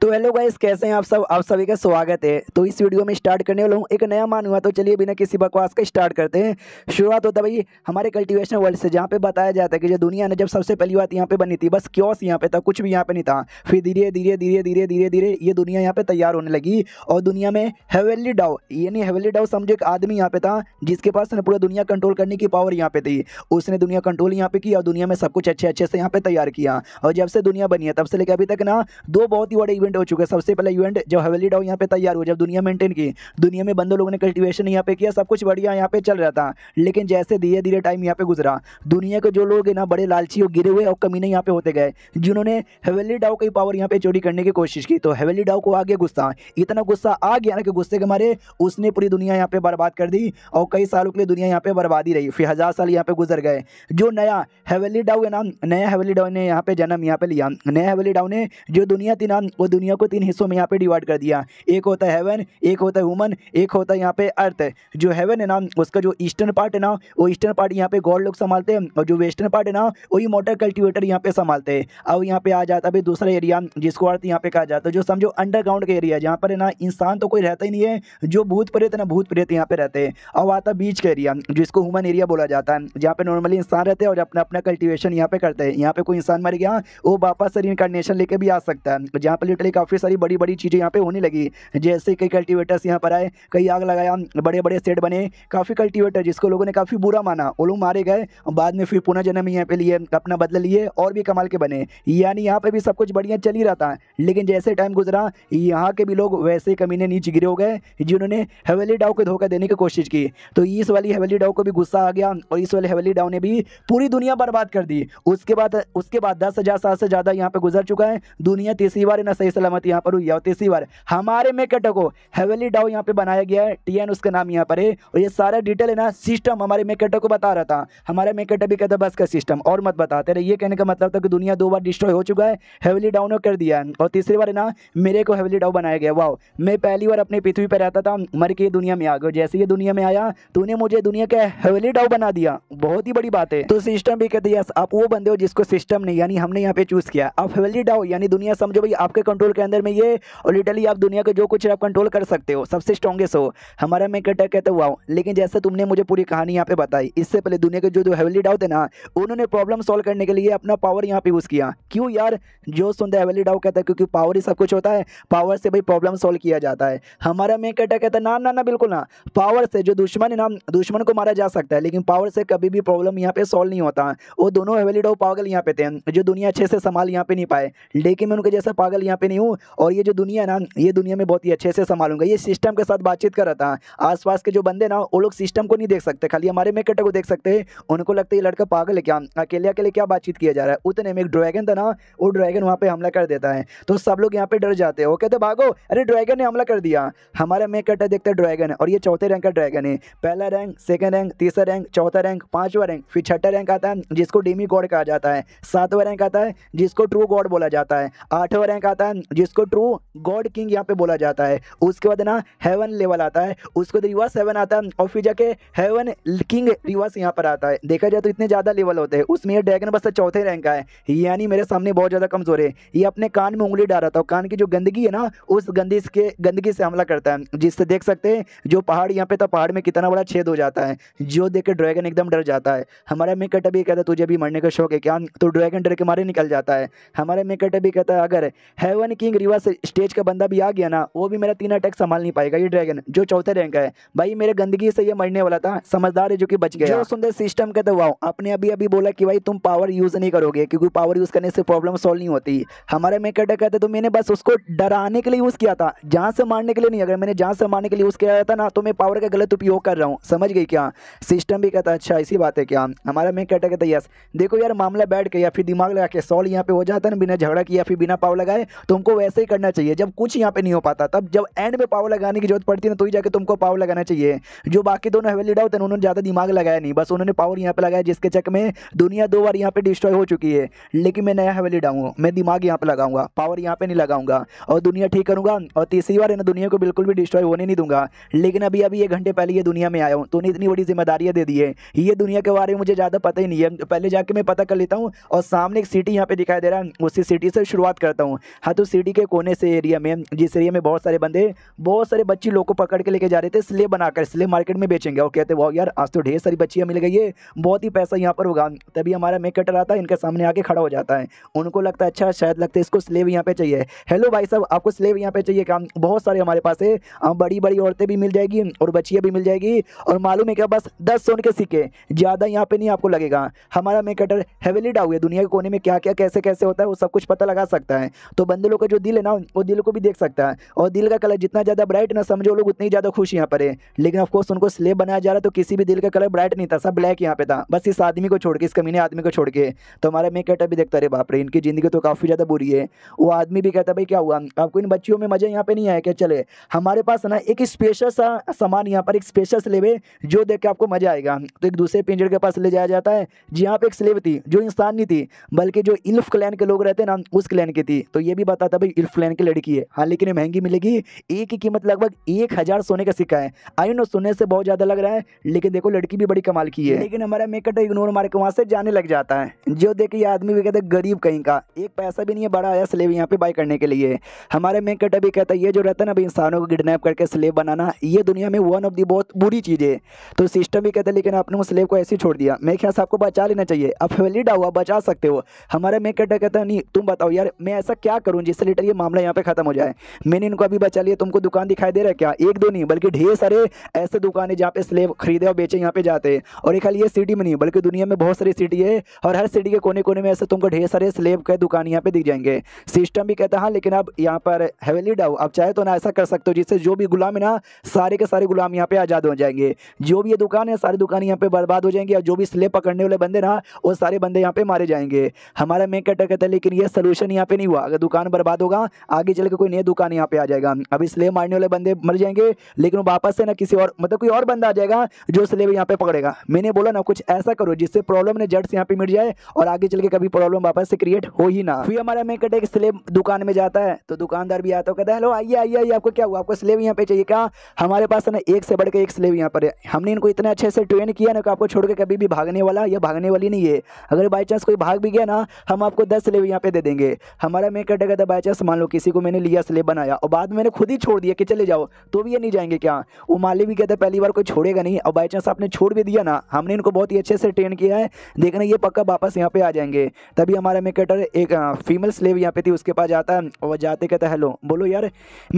तो hello guys कैसे हैं आप सब आप सभी का स्वागत है तो इस वीडियो में स्टार्ट करने वाला हूँ एक नया मान हुआ तो चलिए बिना किसी बकवास का स्टार्ट करते हैं शुरुआत होता भाई हमारे कल्टीवेशन वर्ल्ड से जहाँ पे बताया जाता है कि जो दुनिया ने जब सबसे पहली बात यहाँ पे बनी थी बस क्योस यहाँ पे था कुछ भी यहाँ पे नहीं था फिर धीरे धीरे धीरे धीरे धीरे धीरे ये दुनिया यहाँ पे तैयार होने लगी और दुनिया में हेवेली डाउ यानी हेवेली डाउ समझो एक आदमी यहाँ पे था जिसके पास ना पूरा दुनिया कंट्रोल करने की पावर यहाँ पे थी उसने दुनिया कंट्रोल यहाँ पे की और दुनिया में सब कुछ अच्छे अच्छे से यहाँ पे तैयार किया और जब से दुनिया बनी है तब से लेकर अभी तक ना दो बहुत ही बड़े इवेंट हो चुका है सबसे पहले इवेंट जब हवेली डाउ यहाँ पे तैयार हुआ जब दुनिया मेंटेन की दुनिया में बंदों लोगों ने कल्टिवेशन यहाँ पे किया सब कुछ बढ़िया यहाँ पे चल रहा था लेकिन जैसे धीरे धीरे टाइम यहाँ पे गुजरा दुनिया के जो लोग हैं ना बड़े लालची और गिरे हुए और कमीने यहाँ पे होते गए जिन्होंने हवेली डाउ की पावर यहाँ पे चोरी करने की कोशिश की तो हवेली डाउ को आगे गुस्सा इतना गुस्सा आ गया ना कि गुस्से के मारे उसने पूरी दुनिया यहाँ पे बर्बाद कर दी और कई सालों के लिए दुनिया यहाँ पे बर्बाद ही रही फिर हज़ार साल यहाँ पे गुजर गए जो नया हवेली डाउ के नाम नया हवेली डाउ ने यहाँ पे जन्म यहाँ पे लिया नया हवेली डाउ ने जो दुनिया थी ना वो दुनिया को तीन हिस्सों में यहाँ पे डिवाइड कर दिया एक होता है हेवन एक होता है वुमन एक होता है यहाँ पे अर्थ जो हेवन है ना उसका जो ईस्टर्न पार्ट है ना वो ईस्टर्न पार्ट यहाँ पे गॉड लोग संभालते हैं और जो वेस्टर्न पार्ट है ना वही मोटर कल्टिवेटर यहाँ पे संभालते हैं अब यहाँ पे आ जाता है दूसरा एरिया जिसको अर्थ यहाँ पे कहा जाता है जो समझो अंडरग्राउंड का एरिया जहाँ पर है ना इंसान तो कोई रहता ही नहीं है जो भूत प्रेत ना भूत प्रेत यहाँ पे रहते हैं अब आता बीच का एरिया जिसको ह्यूमन एरिया बोला जाता है जहाँ पे नॉर्मली इंसान रहते हैं और अपना अपना कल्टिवेशन यहाँ पे करते हैं यहाँ पे कोई इंसान मर गया वो वापस से रिनकारनेशन लेके भी आ सकता है जहाँ पर लिटरली पे काफ़ी सारी बड़ी बड़ी चीज़ें यहाँ पे होने लगी जैसे कई कल्टीवेटर्स यहाँ पर आए कई आग लगाया बड़े बड़े सेट बने काफ़ी कल्टीवेटर जिसको लोगों ने काफ़ी बुरा माना वो लोग मारे गए बाद में फिर पुनर्जन्म यहाँ पे लिए अपना बदला लिए और भी कमाल के बने यानी यहाँ पर भी सब कुछ बढ़िया चल ही रहा था लेकिन जैसे टाइम गुजरा यहाँ के भी लोग वैसे कमीने नीचे गिरे हो गए जिन्होंने हवेली डाव को धोखा देने की कोशिश की तो इस वाली हवेली डाव को भी गुस्सा आ गया और इस वाले हवेली डाव ने भी पूरी दुनिया बर्बाद कर दी उसके बाद उसके बाद दस हज़ार साल से ज़्यादा यहाँ पे गुजर चुका है दुनिया तीसरी बार इन्हें सही सलामत यहाँ पर हुई है और तीसरी बार हमारे में कटक को हेवली डाउ यहाँ पे बनाया गया है टी एन उसका नाम यहाँ पर है और ये सारा डिटेल है ना सिस्टम हमारे मेकेटो को बता रहा था हमारे मेकेटो भी कहता बस का सिस्टम और मत बताते रहे ये कहने का मतलब था कि दुनिया दो बार डिस्ट्रॉय हो चुका है हेवली डाउन कर दिया और तीसरी बार है ना मेरे को हेवली डाउ बनाया गया वाह मैं पहली बार अपनी पृथ्वी पर रहता था मर के दुनिया में आ गया जैसे ये दुनिया में आया तो उन्हें मुझे दुनिया का हेवली डाउ बना दिया बहुत ही बड़ी बात है तो सिस्टम भी कहते यस आप वो बंदे हो जिसको सिस्टम नहीं यानी हमने यहाँ पे चूज किया आप हेवली डाउ यानी दुनिया समझो भाई आपके कंट्रोल कंट्रोल के अंदर में ये और लिटरली आप दुनिया के जो कुछ आप कंट्रोल कर सकते हो सबसे स्ट्रॉगेस्ट हो हमारा मैं कटक कहते हुआ लेकिन जैसे तुमने मुझे पूरी कहानी यहाँ पे बताई इससे पहले दुनिया के जो जो हेवली डाउट है ना उन्होंने प्रॉब्लम सॉल्व करने के लिए अपना पावर यहाँ पे यूज़ किया क्यों यार जो सुनते है हेवली डाउट कहता है क्योंकि पावर ही सब कुछ होता है पावर से भाई प्रॉब्लम सॉल्व किया जाता है हमारा मैं कटक कहता ना ना ना बिल्कुल ना पावर से जो दुश्मन है ना दुश्मन को मारा जा सकता है लेकिन पावर से कभी भी प्रॉब्लम यहाँ पे सॉल्व नहीं होता वो दोनों हेवली डाउट पागल यहाँ पे थे जो दुनिया अच्छे से संभाल यहाँ पे नहीं पाए लेकिन मैं उनके जैसा पागल यहाँ पे नहीं हूँ और ये जो दुनिया ना ये दुनिया में बहुत ही अच्छे से संभालूंगा ये सिस्टम के साथ बातचीत कर रहा था आसपास के जो बंदे ना वो लोग सिस्टम को नहीं देख सकते खाली हमारे मेकटर को देख सकते हैं उनको लगता है ये लड़का पागल है क्या अकेले अकेले क्या बातचीत किया जा रहा है उतने में एक ड्रैगन था ना वो ड्रैगन वहाँ पर हमला कर देता है तो सब लोग यहाँ पर डर जाते हैं वो कहते भागो अरे ड्रैगन ने हमला कर दिया हमारे मेकटर देखता है ड्रैगन और ये चौथे रैंक का ड्रैगन है पहला रैंक सेकेंड रैंक तीसरा रैंक चौथा रैंक पाँचवा रैंक फिर छठा रैंक आता है जिसको डीमी गॉड कहा जाता है सातवा रैंक आता है जिसको ट्रू गॉड बोला जाता है आठवा रैंक आता है जिसको ट्रू गॉड किंग यहाँ पे बोला जाता है उसके बाद ना हेवन लेवल आता है उसके बाद रिवर्स हेवन आता है और फिर जाके हेवन किंग रिवर्स यहाँ पर आता है देखा जाए तो इतने ज़्यादा लेवल होते हैं उसमें यह ड्रैगन बस्तर चौथे रैंक का है यानी मेरे सामने बहुत ज़्यादा कमज़ोर है ये अपने कान में उंगली डाल रहा था कान की जो गंदगी है ना उस गंदी के गंदगी से हमला करता है जिससे देख सकते हैं जो पहाड़ यहाँ पे था पहाड़ में कितना बड़ा छेद हो जाता है जो देख के ड्रैगन एकदम डर जाता है हमारा मेकट अभी कहता है तुझे अभी मरने का शौक है क्या तो ड्रैगन डर के मारे निकल जाता है हमारा मेकट अभी कहता है अगर heaven dragon king reverse stage का बंदा भी आ गया ना वो भी मेरा तीन अटैक संभाल नहीं पाएगा ये ड्रैगन जो चौथे रैंक है भाई मेरे गंदगी से ये मरने वाला था समझदार है जो कि बच गया जो सुंदर सिस्टम का दबाव आपने अभी अभी बोला कि भाई तुम पावर यूज़ नहीं करोगे क्योंकि पावर यूज़ करने से प्रॉब्लम सोल्व नहीं होती हमारे मेक अटैक कहते तो मैंने बस उसको डराने के लिए यूज़ किया था जहां से मारने के लिए नहीं अगर मैंने जहां से मारने के लिए यूज़ किया था ना तो मैं पावर का गलत उपयोग कर रहा हूँ समझ गई क्या सिस्टम भी कहता अच्छा इसी बात है क्या हमारा मेक अटैक कहता यस देखो यार मामला बैठ गया फिर दिमाग लगा के सोल्व यहाँ पे हो जाता है ना बिना झगड़ा किया फिर बिना पावर लगाए तो तुमको वैसे ही करना चाहिए जब कुछ यहाँ पे नहीं हो पाता तब जब एंड में पावर लगाने की जरूरत पड़ती है ना तो ही जाके तुमको पावर लगाना चाहिए जो बाकी दोनों हवेली डाउट है उन्होंने ज़्यादा दिमाग लगाया नहीं बस उन्होंने पावर यहाँ पे लगाया जिसके चक में दुनिया दो बार यहाँ पे डिस्ट्रॉय हो चुकी है लेकिन मैं नया हवेली डाऊँ मैं दिमाग यहाँ पे लगाऊंगा पावर यहाँ पे नहीं लगाऊंगा और दुनिया ठीक करूँगा और तीसरी बार है ना दुनिया को बिल्कुल भी डिस्ट्रॉय होने नहीं दूंगा लेकिन अभी अभी एक घंटे पहले ये दुनिया में आया हूँ तो उन्हें इतनी बड़ी जिम्मेदारियाँ दे दी है ये दुनिया के बारे में मुझे ज़्यादा पता ही नहीं है पहले जाके मैं पता कर लेता हूँ और सामने एक सिटी यहाँ पे दिखाई दे रहा है उसी सिटी से शुरुआत करता हूँ हाँ तो सिटी के कोने से एरिया में जिस एरिया में बहुत सारे बंदे बहुत सारे बच्ची लोग को पकड़ के लेके जा रहे थे स्लेब बनाकर स्लेब मार्केट में बेचेंगे और कहते वाह यार आज तो ढेर सारी बच्चियाँ मिल गई है बहुत ही पैसा यहाँ पर होगा तभी हमारा मेक कटर आता है इनके सामने आके खड़ा हो जाता है उनको लगता है अच्छा शायद लगता है इसको स्लेब यहाँ पे चाहिए हेलो भाई साहब आपको स्लेब यहाँ पे चाहिए काम बहुत सारे हमारे पास है हाँ, बड़ी बड़ी औरतें भी मिल जाएगी और बच्चियाँ भी मिल जाएगी और मालूम है क्या बस दस सोन के सिक्के ज़्यादा यहाँ पर नहीं आपको लगेगा हमारा मेक कटर हैवेली डाउ है दुनिया के कोने में क्या क्या कैसे कैसे होता है वो सब कुछ पता लगा सकता है तो बंदे लोग का जो दिल है ना वो दिल को भी देख सकता है और दिल का कलर जितना ज़्यादा ब्राइट ना समझो लोग उतनी ज़्यादा खुश यहाँ पर है लेकिन ऑफकोर्स उनको स्लेब बनाया जा रहा तो किसी भी दिल का कलर ब्राइट नहीं था सब ब्लैक यहाँ पे था बस इस आदमी को छोड़ के इस कमीने आदमी को छोड़ के तो हमारा मैं कहता भी देखता रहे बाप रे इनकी ज़िंदगी तो काफ़ी ज़्यादा बुरी है वो आदमी भी कहता भाई क्या हुआ आपको इन बच्चियों में मज़ा यहाँ पर नहीं आया क्या चले हमारे पास ना एक स्पेशल सा सामान यहाँ पर एक स्पेशल स्लेब है जो देख के आपको मज़ा आएगा तो एक दूसरे पिंजड़ के पास ले जाया जाता है जी हाँ, पे एक स्लेब थी जो इंसान नहीं थी बल्कि जो इल्फ क्लैन के लोग रहते ना उस क्लैन की थी तो ये भी बता रहा था भाई इल्फलैन की लड़की है हाँ लेकिन ये महंगी मिलेगी एक की कीमत लगभग एक हज़ार सोने का सिक्का है आई नो सोने से बहुत ज़्यादा लग रहा है लेकिन देखो लड़की भी बड़ी कमाल की है लेकिन हमारा मेकअप इग्नोर तो मार के वहाँ से जाने लग जाता है जो देखे ये आदमी भी कहते गरीब कहीं का एक पैसा भी नहीं है बड़ा आया स्लेब यहाँ पे बाई करने के लिए हमारे मेकअप भी कहता है ये जो रहता है ना भाई इंसानों को किडनेप करके स्लेब बनाना ये दुनिया में वन ऑफ दी बहुत बुरी चीज़ है तो सिस्टम भी कहता है लेकिन आपने वो स्लेब को ऐसे छोड़ दिया मेरे ख्याल से आपको बचा लेना चाहिए अब फेलिड हुआ बचा सकते हो हमारे मेकअप कहता है नहीं तुम बताओ यार मैं ऐसा क्या करूँ जिस से लेटर ये मामला यहाँ पे खत्म हो जाए मैंने इनको अभी बचा लिया तुमको दुकान दिखाई दे रहा है क्या एक दो नहीं बल्कि ढेर सारे ऐसे दुकान है जहाँ पे स्लेब खरीदे और बेचे यहाँ पे जाते हैं और ये खाली ये सिटी में नहीं बल्कि दुनिया में बहुत सारी सिटी है और हर सिटी के कोने कोने में ऐसे तुमको ढेर सारे स्लेब के दुकान यहाँ पे दिख जाएंगे सिस्टम भी कहता हाँ लेकिन अब यहाँ पर हवेली डाउ अब चाहे तो ना ऐसा कर सकते हो जिससे जो भी गुलाम है ना सारे के सारे गुलाम यहाँ पे आज़ाद हो जाएंगे जो भी ये दुकान है सारी दुकान यहाँ पे बर्बाद हो जाएंगे और जो भी स्लेब पकड़ने वाले बंदे ना वो सारे बंदे यहाँ पे मारे जाएंगे हमारा मैं कहता है लेकिन ये सोल्यूशन यहाँ पे नहीं हुआ अगर दुकान बर्बाद बर्बाद होगा आगे चल के कोई नया दुकान यहाँ पे आ जाएगा अभी स्लेब मारने वाले बंदे मर जाएंगे लेकिन वापस से ना किसी और मतलब कोई और बंदा आ जाएगा जो स्लेब यहाँ पे पकड़ेगा मैंने बोला ना कुछ ऐसा करो जिससे प्रॉब्लम ने जड़ से यहाँ पे मिट जाए और आगे चल के कभी प्रॉब्लम वापस से क्रिएट हो ही ना फिर हमारा मैं कटे स्लेब दुकान में जाता है तो दुकानदार भी आता कहता है हेलो आइए आइए आइए आपको क्या हुआ आपको स्लेब यहाँ पे चाहिए क्या हमारे पास ना एक से बढ़ एक स्लेब यहाँ पर हमने इनको इतने अच्छे से ट्रेन किया ना कि आपको छोड़ के कभी भी भागने वाला या भागने वाली नहीं है अगर बाई चांस कोई भाग भी गया ना हम आपको दस स्लेब यहाँ पे दे देंगे हमारा मेन कट कहता लिया जैसे मान लो किसी को मैंने लिया स्लेब बनाया और बाद में मैंने खुद ही छोड़ दिया कि चले जाओ तो भी ये नहीं जाएंगे क्या वो माली भी कहते हैं पहली बार कोई छोड़ेगा नहीं और बाई चांस आपने छोड़ भी दिया ना हमने इनको बहुत ही अच्छे से ट्रेन किया है देखना ये पक्का वापस यहाँ पे आ जाएंगे तभी हमारा मेकेटर एक फीमेल स्लेब यहाँ पे थी उसके पास जाता है और जाते कहता है हेलो बोलो यार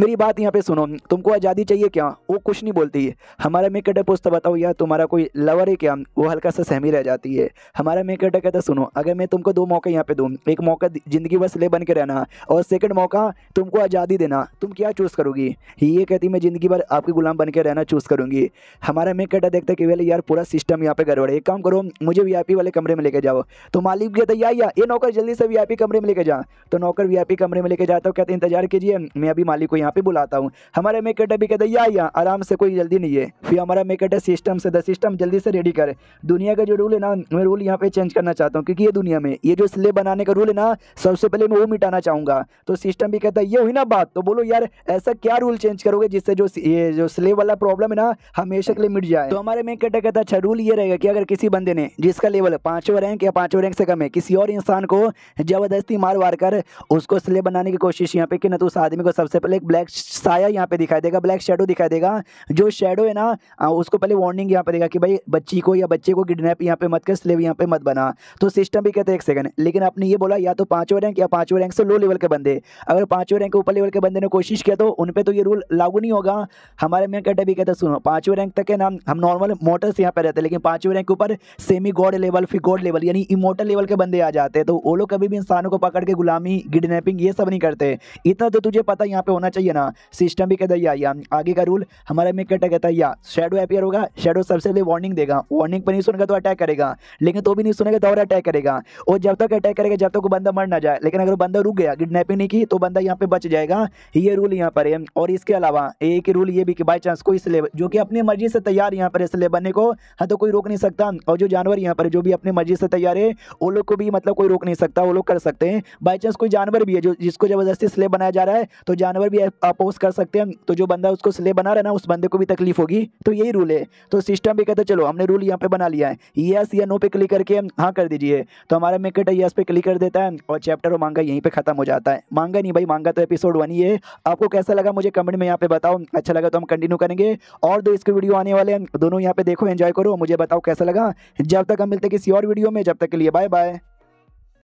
मेरी बात यहाँ पे सुनो तुमको आज़ादी चाहिए क्या वो कुछ नहीं बोलती हमारा मेकेटर पूछता बताओ यार तुम्हारा कोई लवर है क्या वो हल्का सा सहमी रह जाती है हमारा मेकेटर कहता सुनो अगर मैं तुमको दो मौके यहाँ पे दूँ एक मौका ज़िंदगी बस ले बन के रहना और और सेकंड मौका तुमको आज़ादी देना तुम क्या चूज़ करोगी ये कहती मैं ज़िंदगी भर आपके गुलाम बन के रहना चूज़ करूँगी हमारा मैं कहता देखता कि पहले यार पूरा सिस्टम यहाँ पे गड़बड़े एक काम करो मुझे वी वाले कमरे में लेके जाओ तो मालिक कहता या, या ये नौकर जल्दी से वी कमरे में लेके जा तो नौकर वी कमरे में लेके जाता हूँ कहते इंतजार कीजिए मैं अभी मालिक को यहाँ पर बुलाता हूँ हमारा मैं कहता भी कहता या, या आराम से कोई जल्दी नहीं है फिर हमारा मैं कहता सिस्टम से द सिस्टम जल्दी से रेडी कर दुनिया का जो रूल है ना मैं रूल यहाँ पर चेंज करना चाहता हूँ क्योंकि ये दुनिया में ये जो स्लेब बनाने का रूल है ना सबसे पहले मैं वो मिटाना चाहूँगा तो सिस्टम भी कहता है ये हुई ना बात तो बोलो यार ऐसा क्या रूल चेंज करोगे जिससे जो ये जो स्लेव वाला प्रॉब्लम है ना हमेशा के लिए मिट जाए तो हमारे मेन कैटर कहता है अच्छा रूल ये रहेगा कि अगर किसी बंदे ने जिसका लेवल पांचवें रैंक या पाँचों रैंक से कम है किसी और इंसान को ज़बरदस्ती मार वार कर उसको स्लेव बनाने की कोशिश यहाँ पे कि ना तो उस आदमी को सबसे पहले एक ब्लैक साया यहाँ पे दिखाई देगा ब्लैक शेडो दिखाई देगा जो शेडो है ना उसको पहले वार्निंग यहाँ पे देगा कि भाई बच्ची को या बच्चे को किडनेप यहाँ पे मत कर स्लेव यहाँ पे मत बना तो सिस्टम भी कहते हैं एक सेकंड लेकिन आपने ये बोला या तो पांचवें रैंक या पांचवें रैंक से लो लेवल के बंद बंदे अगर पांचवें रैंक ऊपर लेवल के बंदे ने कोशिश किया तो उन पर तो ये रूल लागू नहीं होगा हमारे मेन कैटे भी कहते सुनो पांचवें रैंक तक के नाम हम नॉर्मल मोटर्स यहाँ पर रहते हैं लेकिन पांचवें रैंक ऊपर सेमी गॉड लेवल फिर गॉड लेवल यानी इमोटल लेवल के बंदे आ जाते हैं तो वो लोग कभी भी इंसानों को पकड़ के गुलामी किडनेपिंग ये सब नहीं करते इतना तो तुझे पता यहाँ पे होना चाहिए ना सिस्टम भी कहता है या आगे का रूल हमारे मेन कैटे कहता है या शेडो एपियर होगा शेडो सबसे पहले वार्निंग देगा वार्निंग पर नहीं सुनेगा तो अटैक करेगा लेकिन तो भी नहीं सुनेगा तो और अटैक करेगा और जब तक अटैक करेगा जब तक बंदा मर ना जाए लेकिन अगर बंदा रुक गया किडनेपिंग पे नहीं की तो बंदा यहाँ पे बच जाएगा ये रूल यहाँ पर है और इसके अलावा एक रूल ये भी कि बाई चांस कोई स्लेब जो कि अपनी मर्जी से तैयार यहाँ पर स्लेब बनने को हाँ तो कोई रोक नहीं सकता और जो जानवर यहाँ पर जो भी अपनी मर्जी से तैयार है वो लोग को भी मतलब कोई रोक नहीं सकता वो लोग कर सकते हैं बाई चांस कोई जानवर भी है जो जिसको जबरदस्ती स्लेब बनाया जा रहा है तो जानवर भी अपोज कर सकते हैं तो जो बंदा उसको स्लेब बना रहा है ना उस बंदे को भी तकलीफ होगी तो यही रूल है तो सिस्टम भी कहते चलो हमने रूल यहाँ पर बना लिया है यस या नो पे क्लिक करके हाँ कर दीजिए तो हमारा मेकेट यस पे क्लिक कर देता है और चैप्टर और मांगा यहीं पर खत्म हो जाता है मांगा नहीं भाई मांगा तो एपिसोड वन ही है आपको कैसा लगा मुझे कमेंट में यहाँ पे बताओ अच्छा लगा तो हम कंटिन्यू करेंगे और दो इसके वीडियो आने वाले हैं दोनों यहाँ पे देखो एंजॉय करो मुझे बताओ कैसा लगा जब तक हम मिलते किसी और वीडियो में जब तक के लिए बाय बाय